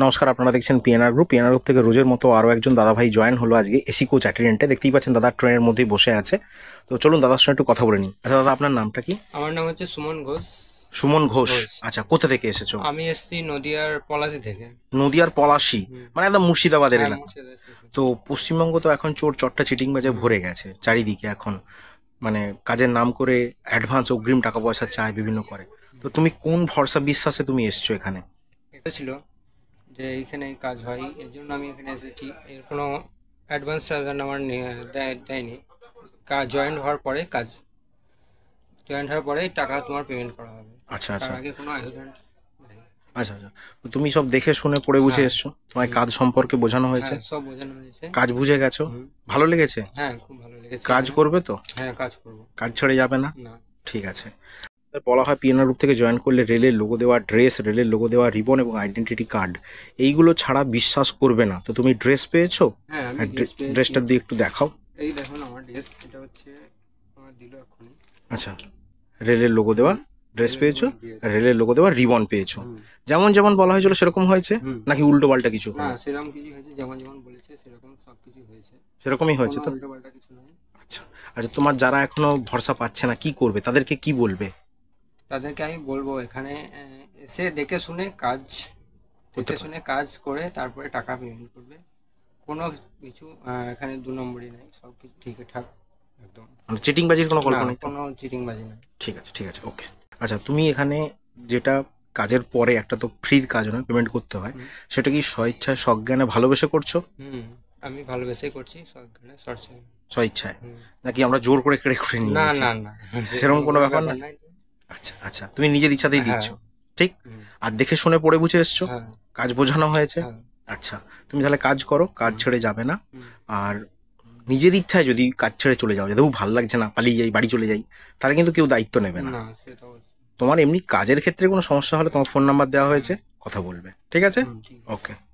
নমস্কার আপনারা দেখছেন পিএনআর গ্রুপ পিএনআর গ্রুপ থেকে রোজের মতো আরও একজন দাদা ভাই জয়েন হলো আজকে এসি কোচ অ্যাটেন্ডেন্টে দেখতেই পাচ্ছেন দাদা ট্রেনের মধ্যেই বসে আছে তো চলুন দাদার সঙ্গে একটু কথা বলে নিই আচ্ছা দাদা আপনার নামটা কি আমার নাম হচ্ছে সুমন ঘোষ সুমন ঘোষ আচ্ছা কোথা থেকে এসেছো আমি এসেছি নদিয়ার পলাশি থেকে নদিয়ার পলাশি মানে একদম হ্যাঁ, মুর্শিদাবাদের এলাকা তো পশ্চিমবঙ্গ তো এখন চোর চট্টা চিটিং বাজে ভরে গেছে চারিদিকে এখন মানে কাজের নাম করে অ্যাডভান্স অগ্রিম টাকা পয়সা চায় বিভিন্ন করে তো তুমি কোন ভরসা বিশ্বাসে তুমি এসছো এখানে এটা ছিল যে এইখানে কাজ হয় এর জন্য আমি এখানে এসেছি এর কোনো অ্যাডভান্স চার্জার আমার দেয়নি কাজ জয়েন্ট হওয়ার পরে কাজ জয়েন্ট হওয়ার পরে টাকা তোমার পেমেন্ট করা হবে আচ্ছা আচ্ছা আগে কোনো অ্যাডভান্স আচ্ছা আচ্ছা তুমি সব দেখে শুনে পড়ে বুঝে হ্যাঁ। এসছো তোমার কাজ সম্পর্কে বোঝানো হ্যাঁ, হয়েছে সব বোঝানো হয়েছে কাজ বুঝে গেছো ভালো লেগেছে হ্যাঁ খুব ভালো লেগেছে কাজ করবে তো হ্যাঁ কাজ করব কাজ ছেড়ে যাবে না না ঠিক আছে বলা হয় পিএনআর গ্রুপ থেকে জয়েন করলে রেলের লোগো দেওয়া ড্রেস রেলের লোগো দেওয়া রিবন এবং আইডেন্টিটি কার্ড এইগুলো ছাড়া বিশ্বাস করবে না তো তুমি ড্রেস পেয়েছো হ্যাঁ ড্রেসটা হ্যাঁ, দিয়ে একটু দেখাও এই না আমার ড্রেস এটা হচ্ছে আমার দিল এখনই আচ্ছা রেলের লোগো দেওয়া ড্রেস পেয়েছো রেলের লোগো দেওয়া রিবন পেয়েছো যেমন যেমন বলা হয়েছিল সেরকম হয়েছে নাকি উল্টো পাল্টা কিছু হ্যাঁ সেরকম কিছু হয়েছে যেমন যেমন বলেছে সেরকম সব কিছু হয়েছে সেরকমই হয়েছে তো উল্টো পাল্টা কিছু নয় আচ্ছা আচ্ছা তোমার যারা এখনো ভরসা পাচ্ছে না কি করবে তাদেরকে কি বলবে তাদেরকে আমি বলবো এখানে এসে দেখে শুনে কাজ দেখে শুনে কাজ করে তারপরে টাকা পেমেন্ট করবে কোনো কিছু এখানে দু নম্বরই নাই সব কিছু ঠিকঠাক একদম মানে চিটিং বাজির কোনো গল্প নেই কোনো চিটিং বাজি নাই ঠিক আছে ঠিক আছে ওকে আচ্ছা তুমি এখানে যেটা কাজের পরে একটা তো ফ্রির কাজ নয় পেমেন্ট করতে হয় সেটা কি স্বইচ্ছায় সজ্ঞানে ভালোবেসে করছো হুম আমি ভালোবেসেই করছি সজ্ঞানে স্বইচ্ছায় স্বইচ্ছায় নাকি আমরা জোর করে কেড়ে করে নিই না না না সেরকম কোনো ব্যাপার না আচ্ছা আচ্ছা তুমি নিজের ইচ্ছাতেই হ্যাঁ। দিচ্ছ ঠিক আর দেখে শুনে পড়ে বুঝে এসছো হ্যাঁ। কাজ বোঝানো হয়েছে হ্যাঁ। আচ্ছা তুমি তাহলে কাজ করো কাজ ছেড়ে যাবে না আর নিজের ইচ্ছায় যদি কাজ ছেড়ে চলে যাও যাদের ভালো লাগছে না পালিয়ে যাই বাড়ি চলে যাই তাহলে কিন্তু কেউ দায়িত্ব নেবে না তোমার এমনি কাজের ক্ষেত্রে কোনো সমস্যা হলে তোমার ফোন নাম্বার দেওয়া হয়েছে কথা বলবে ঠিক আছে ওকে